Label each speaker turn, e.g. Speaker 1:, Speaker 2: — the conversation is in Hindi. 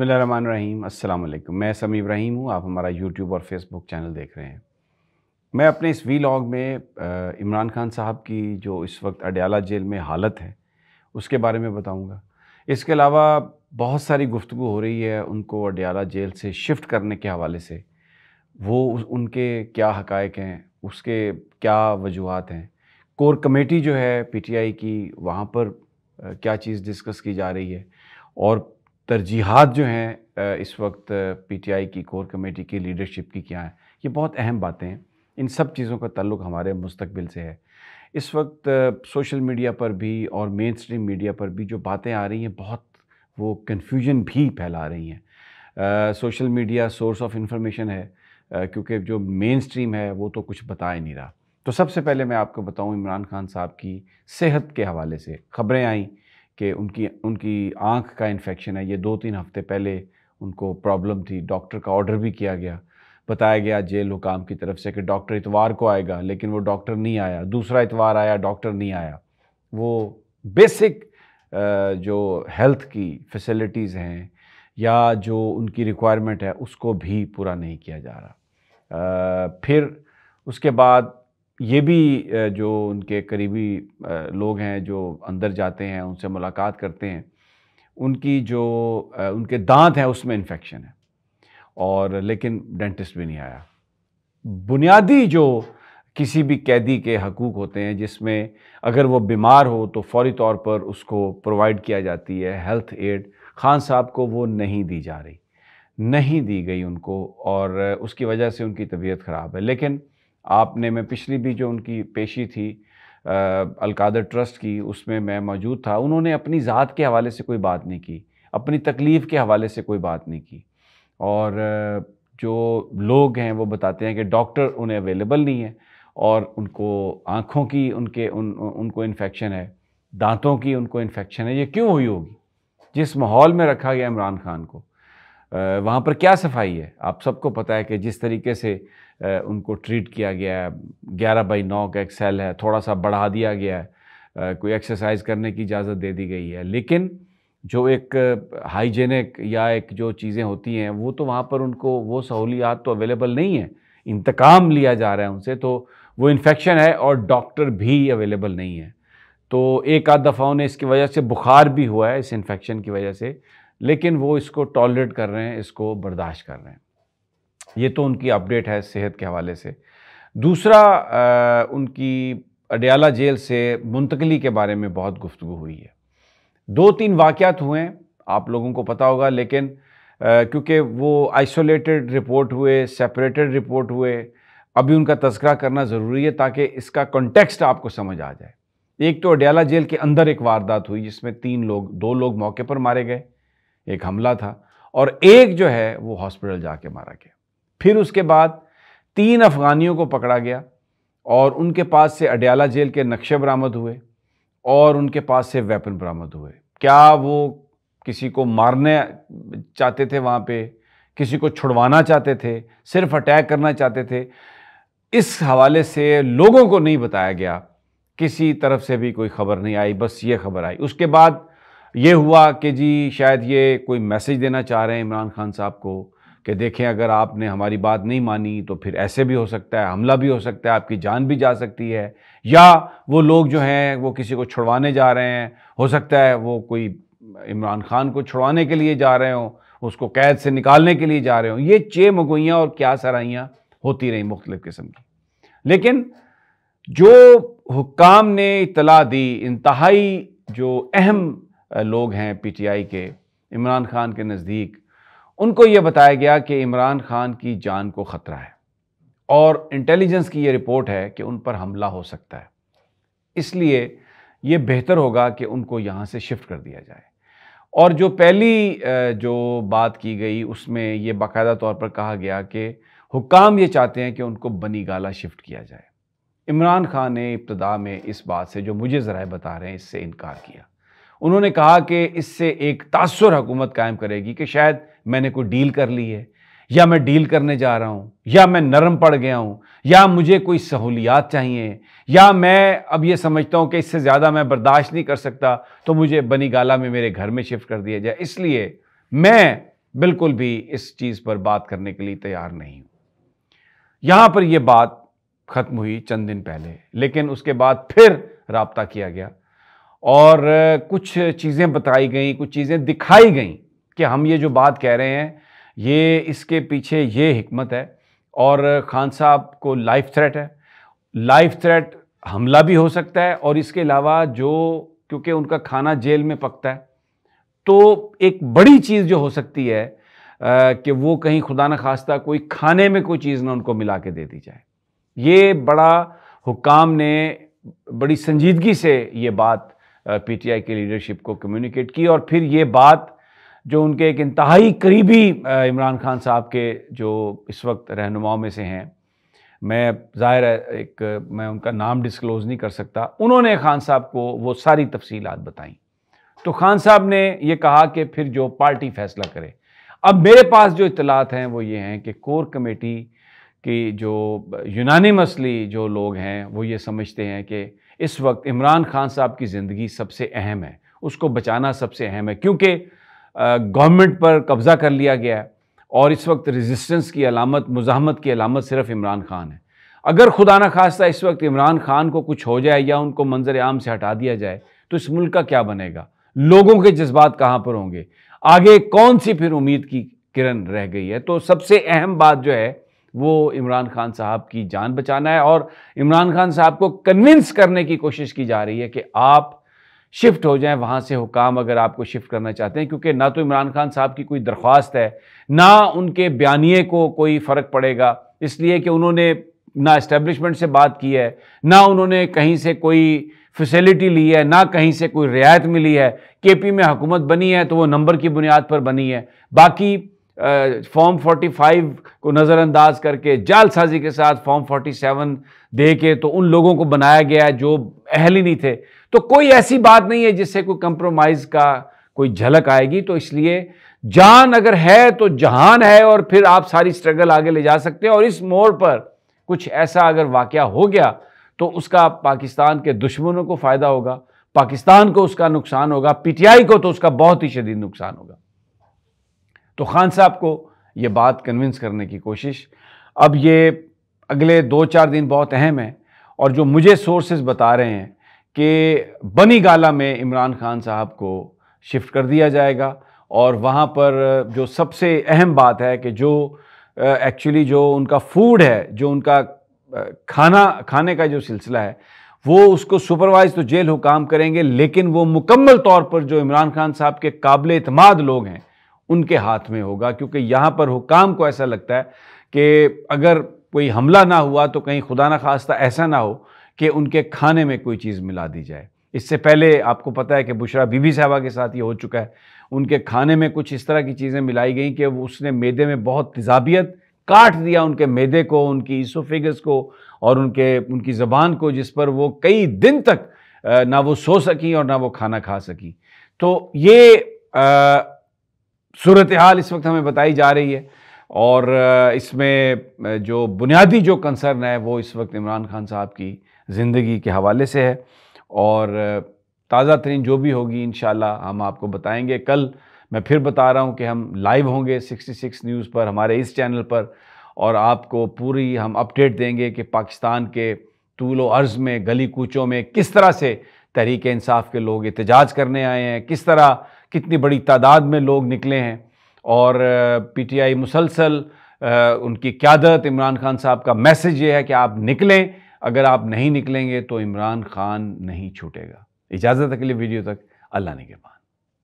Speaker 1: बसमीम अल्लाम मैं समी इब्राहिम हूँ आप हमारा यूट्यूब और फेसबुक चैनल देख रहे हैं मैं अपने इस वी लॉग में इमरान खान साहब की जो इस वक्त अडयाला जेल में हालत है उसके बारे में बताऊँगा इसके अलावा बहुत सारी गुफ्तु हो रही है उनको अडयाला जेल से शिफ्ट करने के हवाले से वो उनके क्या हक़ हैं उसके क्या वजूहत हैं कोर कमेटी जो है आई की वहाँ पर क्या चीज़ डिस्कस की जा रही है और तरजीहत जो हैं इस वक्त पीटीआई की कोर कमेटी की लीडरशिप की क्या हैं ये बहुत अहम बातें हैं इन सब चीज़ों का ताल्लुक हमारे मुस्तबिल से है इस वक्त सोशल मीडिया पर भी और मेन स्ट्रीम मीडिया पर भी जो बातें आ रही हैं बहुत वो कन्फ्यूजन भी फैला रही हैं social media source of information है क्योंकि जो मेन स्ट्रीम है वो तो कुछ बता ही नहीं रहा तो सबसे पहले मैं आपको बताऊं इमरान खान साहब की सेहत के हवाले से खबरें आईं कि उनकी उनकी आँख का इन्फेक्शन है ये दो तीन हफ्ते पहले उनको प्रॉब्लम थी डॉक्टर का ऑर्डर भी किया गया बताया गया जेल हुकाम की तरफ से कि डॉक्टर इतवार को आएगा लेकिन वो डॉक्टर नहीं आया दूसरा इतवार आया डॉक्टर नहीं आया वो बेसिक जो हेल्थ की फैसिलिटीज़ हैं या जो उनकी रिक्वायरमेंट है उसको भी पूरा नहीं किया जा रहा फिर उसके बाद ये भी जो उनके करीबी लोग हैं जो अंदर जाते हैं उनसे मुलाकात करते हैं उनकी जो उनके दांत हैं उसमें इन्फेक्शन है और लेकिन डेंटिस्ट भी नहीं आया बुनियादी जो किसी भी कैदी के हकूक़ होते हैं जिसमें अगर वो बीमार हो तो फौरी तौर पर उसको प्रोवाइड किया जाती है हेल्थ एड खान साहब को वो नहीं दी जा रही नहीं दी गई उनको और उसकी वजह से उनकी तबीयत ख़राब है लेकिन आपने मैं पिछली भी जो उनकी पेशी थी अलकादर ट्रस्ट की उसमें मैं मौजूद था उन्होंने अपनी ज़ात के हवाले से कोई बात नहीं की अपनी तकलीफ़ के हवाले से कोई बात नहीं की और जो लोग हैं वो बताते हैं कि डॉक्टर उन्हें अवेलेबल नहीं है और उनको आँखों की उनके उन उनको इन्फेक्शन है दांतों की उनको इन्फेक्शन है ये क्यों हुई होगी जिस माहौल में रखा गया इमरान खान को वहाँ पर क्या सफाई है आप सबको पता है कि जिस तरीके से उनको ट्रीट किया गया है ग्यारह बाई नौ का एक सेल है थोड़ा सा बढ़ा दिया गया है कोई एक्सरसाइज करने की इजाज़त दे दी गई है लेकिन जो एक हाइजेनिक या एक जो चीज़ें होती हैं वो तो वहाँ पर उनको वो सहूलियात तो अवेलेबल नहीं है इंतकाम लिया जा रहा है उनसे तो वो इन्फेक्शन है और डॉक्टर भी अवेलेबल नहीं है तो एक आध दफ़ाओं ने इसकी वजह से बुखार भी हुआ है इस इन्फेक्शन की वजह से लेकिन वो इसको टॉलरेट कर रहे हैं इसको बर्दाश्त कर रहे हैं ये तो उनकी अपडेट है सेहत के हवाले से दूसरा आ, उनकी अडयाला जेल से मुंतकली के बारे में बहुत गुफ्तु हुई है दो तीन वाक़ात हुए हैं आप लोगों को पता होगा लेकिन क्योंकि वो आइसोलेटेड रिपोर्ट हुए सेपरेटेड रिपोर्ट हुए अभी उनका तस्करा करना ज़रूरी है ताकि इसका कॉन्टेक्स्ट आपको समझ आ जाए एक तो अडयाला जेल के अंदर एक वारदात हुई जिसमें तीन लोग दो लोग मौके पर मारे गए एक हमला था और एक जो है वो हॉस्पिटल जाके मारा गया फिर उसके बाद तीन अफगानियों को पकड़ा गया और उनके पास से अडयाला जेल के नक्शे बरामद हुए और उनके पास से वेपन बरामद हुए क्या वो किसी को मारने चाहते थे वहाँ पे किसी को छुड़वाना चाहते थे सिर्फ अटैक करना चाहते थे इस हवाले से लोगों को नहीं बताया गया किसी तरफ से भी कोई खबर नहीं आई बस ये खबर आई उसके बाद ये हुआ कि जी शायद ये कोई मैसेज देना चाह रहे हैं इमरान खान साहब को कि देखें अगर आपने हमारी बात नहीं मानी तो फिर ऐसे भी हो सकता है हमला भी हो सकता है आपकी जान भी जा सकती है या वो लोग जो हैं वो किसी को छुड़वाने जा रहे हैं हो सकता है वो कोई इमरान खान को छुड़वाने के लिए जा रहे हों उसको कैद से निकालने के लिए जा रहे हों ये चे मगोइयाँ और क्या सराइयाँ होती रहीं मुख्तलिफ़ किस्म की लेकिन जो हुकाम ने इतला दी इंतहाई जो अहम लोग हैं पीटीआई के इमरान खान के नज़दीक उनको ये बताया गया कि इमरान खान की जान को ख़तरा है और इंटेलिजेंस की ये रिपोर्ट है कि उन पर हमला हो सकता है इसलिए ये बेहतर होगा कि उनको यहाँ से शिफ्ट कर दिया जाए और जो पहली जो बात की गई उसमें ये बाकायदा तौर पर कहा गया कि हुकाम ये चाहते हैं कि उनको बनी गाला शिफ्ट किया जाए इमरान खान ने इब्तदा में इस बात से जो मुझे ज़रा बता रहे हैं इससे इनकार किया उन्होंने कहा कि इससे एक तासर हुकूमत कायम करेगी कि शायद मैंने कोई डील कर ली है या मैं डील करने जा रहा हूँ या मैं नरम पड़ गया हूँ या मुझे कोई सहूलियात चाहिए या मैं अब ये समझता हूँ कि इससे ज़्यादा मैं बर्दाश्त नहीं कर सकता तो मुझे बनी गाला में मेरे घर में शिफ्ट कर दिया जाए इसलिए मैं बिल्कुल भी इस चीज़ पर बात करने के लिए तैयार नहीं हूँ यहाँ पर यह बात ख़त्म हुई चंद दिन पहले लेकिन उसके बाद फिर रबता किया गया और कुछ चीज़ें बताई गई कुछ चीज़ें दिखाई गई कि हम ये जो बात कह रहे हैं ये इसके पीछे ये हमत है और खान साहब को लाइफ थ्रेट है लाइफ थ्रेट हमला भी हो सकता है और इसके अलावा जो क्योंकि उनका खाना जेल में पकता है तो एक बड़ी चीज़ जो हो सकती है आ, कि वो कहीं खुदा न खास्ता कोई खाने में कोई चीज़ ना उनको मिला के दे दी जाए ये बड़ा हुकाम ने बड़ी संजीदगी से ये बात पीटीआई के लीडरशिप को कम्युनिकेट की और फिर ये बात जो उनके एक इंतहाई करीबी इमरान खान साहब के जो इस वक्त रहनुमाओं में से हैं मैं ज़ाहिर है एक मैं उनका नाम डिस्क्लोज़ नहीं कर सकता उन्होंने खान साहब को वो सारी तफसीलात बताई तो खान साहब ने ये कहा कि फिर जो पार्टी फैसला करे अब मेरे पास जो इतलात हैं वो ये हैं कि कोर कमेटी की जो यूनानिमसली जो लोग हैं वो ये समझते हैं कि इस वक्त इमरान खान साहब की ज़िंदगी सबसे अहम है उसको बचाना सबसे अहम है क्योंकि गवर्नमेंट पर कब्ज़ा कर लिया गया है और इस वक्त रेजिस्टेंस की अलामत मुजामत की अलामत सिर्फ इमरान खान है अगर खुदा न खास्ता इस वक्त इमरान खान को कुछ हो जाए या उनको मंजर आम से हटा दिया जाए तो इस मुल्क का क्या बनेगा लोगों के जज्बात कहाँ पर होंगे आगे कौन सी फिर उम्मीद की किरण रह गई है तो सबसे अहम बात जो है वो इमरान खान साहब की जान बचाना है और इमरान खान साहब को कन्विंस करने की कोशिश की जा रही है कि आप शिफ्ट हो जाएं वहाँ से हुकाम अगर आपको शिफ्ट करना चाहते हैं क्योंकि ना तो इमरान खान साहब की कोई दरख्वास्त है ना उनके बयानिए को कोई फ़र्क पड़ेगा इसलिए कि उन्होंने ना इस्टेब्लिशमेंट से बात की है ना उन्होंने कहीं से कोई फैसिलिटी ली है ना कहीं से कोई रियायत मिली है केपी में हुकूमत बनी है तो वो नंबर की बुनियाद पर बनी है बाकी फॉर्म 45 को नज़रअंदाज करके जालसाजी के साथ फॉर्म 47 दे के तो उन लोगों को बनाया गया जो अहल ही नहीं थे तो कोई ऐसी बात नहीं है जिससे कोई कंप्रोमाइज़ का कोई झलक आएगी तो इसलिए जान अगर है तो जहान है और फिर आप सारी स्ट्रगल आगे ले जा सकते हैं और इस मोड़ पर कुछ ऐसा अगर वाक़ हो गया तो उसका पाकिस्तान के दुश्मनों को फ़ायदा होगा पाकिस्तान को उसका नुकसान होगा पीटीआई को तो उसका बहुत ही शदीद नुकसान होगा तो खान साहब को ये बात कन्विंस करने की कोशिश अब ये अगले दो चार दिन बहुत अहम है और जो मुझे सोर्सेज बता रहे हैं कि बनी गाला में इमरान खान साहब को शिफ्ट कर दिया जाएगा और वहाँ पर जो सबसे अहम बात है कि जो एक्चुअली जो उनका फूड है जो उनका खाना खाने का जो सिलसिला है वो उसको सुपरवाइज तो जेल हुकाम करेंगे लेकिन वो मुकम्मल तौर पर जो इमरान खान साहब के काबिल अतमाद लोग हैं उनके हाथ में होगा क्योंकि यहाँ पर हुकाम को ऐसा लगता है कि अगर कोई हमला ना हुआ तो कहीं खुदा ना खास्ता ऐसा ना हो कि उनके खाने में कोई चीज़ मिला दी जाए इससे पहले आपको पता है कि बुशरा बीबी साहबा के साथ ये हो चुका है उनके खाने में कुछ इस तरह की चीज़ें मिलाई गई कि उसने मैदे में बहुत तजाबियत काट दिया उनके मैदे को उनकी इसोफिगस को और उनके उनकी ज़बान को जिस पर वो कई दिन तक ना वो सो सकी और ना वो खाना खा सकी तो ये आ, सूरत हाल इस वक्त हमें बताई जा रही है और इसमें जो बुनियादी जो कंसर्न है वो इस वक्त इमरान खान साहब की ज़िंदगी के हवाले से है और ताज़ा तरीन जो भी होगी इन हम आपको बताएंगे कल मैं फिर बता रहा हूँ कि हम लाइव होंगे 66 न्यूज़ पर हमारे इस चैनल पर और आपको पूरी हम अपडेट देंगे कि पाकिस्तान के तूल अर्ज़ में गली कूचों में किस तरह से तहरीक इंसाफ के लोग एहतजाज करने आए हैं किस तरह कितनी बड़ी तादाद में लोग निकले हैं और पीटीआई मुसलसल उनकी क्यादत इमरान खान साहब का मैसेज ये है कि आप निकलें अगर आप नहीं निकलेंगे तो इमरान खान नहीं छूटेगा इजाज़त के लिए वीडियो तक अल्लाह ने के पास